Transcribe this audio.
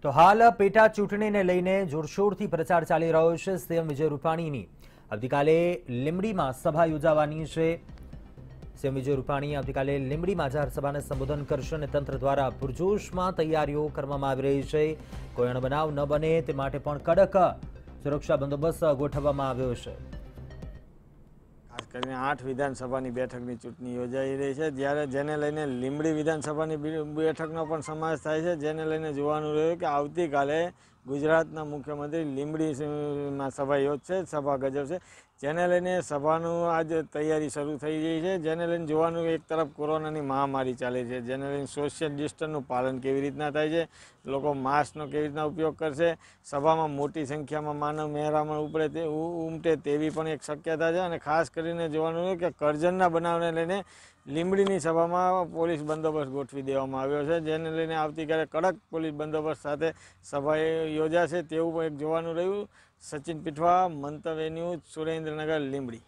તો હાલ પેટા ચૂંટણીને લઈને જોરશોરથી પ્રચાર ચાલી રહ્યો છે સીએમ વિજય રૂપાણીની આવતીકાલે લીંબડીમાં સભા યોજાવાની છે સીએમ વિજય રૂપાણી આવતીકાલે લીંબડીમાં જાહેરસભાને સંબોધન કરશે અને તંત્ર દ્વારા પૂરજોશમાં તૈયારીઓ કરવામાં આવી રહી છે કોઈ અણબનાવ ન બને તે માટે પણ કડક સુરક્ષા બંદોબસ્ત ગોઠવવામાં આવ્યો છે કરીને આઠ વિધાનસભાની બેઠકની ચૂંટણી યોજાઈ રહી છે જ્યારે જેને લઈને લીંબડી વિધાનસભાની બેઠકનો પણ સમાવેશ થાય છે જેને લઈને જોવાનું રહ્યું કે આવતીકાલે ગુજરાતના મુખ્યમંત્રી લીંબડીમાં સભા યોજશે સભા ગજવશે જેને લઈને સભાનું આજ તૈયારી શરૂ થઈ ગઈ છે જેને લઈને જોવાનું એક તરફ કોરોનાની મહામારી ચાલે છે જેને લઈને સોશિયલ ડિસ્ટન્સનું પાલન કેવી રીતના થાય છે લોકો માસ્કનો કેવી રીતના ઉપયોગ કરશે સભામાં મોટી સંખ્યામાં માનવ મહેરામણ ઉપડે તે ઉમટે તેવી પણ એક શક્યતા છે અને ખાસ કરીને જોવાનું કે કરજણના બનાવને લઈને લીમડીની સભામાં પોલીસ બંદોબસ્ત ગોઠવી દેવામાં આવ્યો છે જેને લઈને આવતીકાલે કડક પોલીસ બંદોબસ્ત સાથે સભા યોજાશે તેવું એક જોવાનું રહ્યું સચિન પીઠવા મંતવ્ય ન્યૂઝ સુરેન્દ્રનગર લીંબડી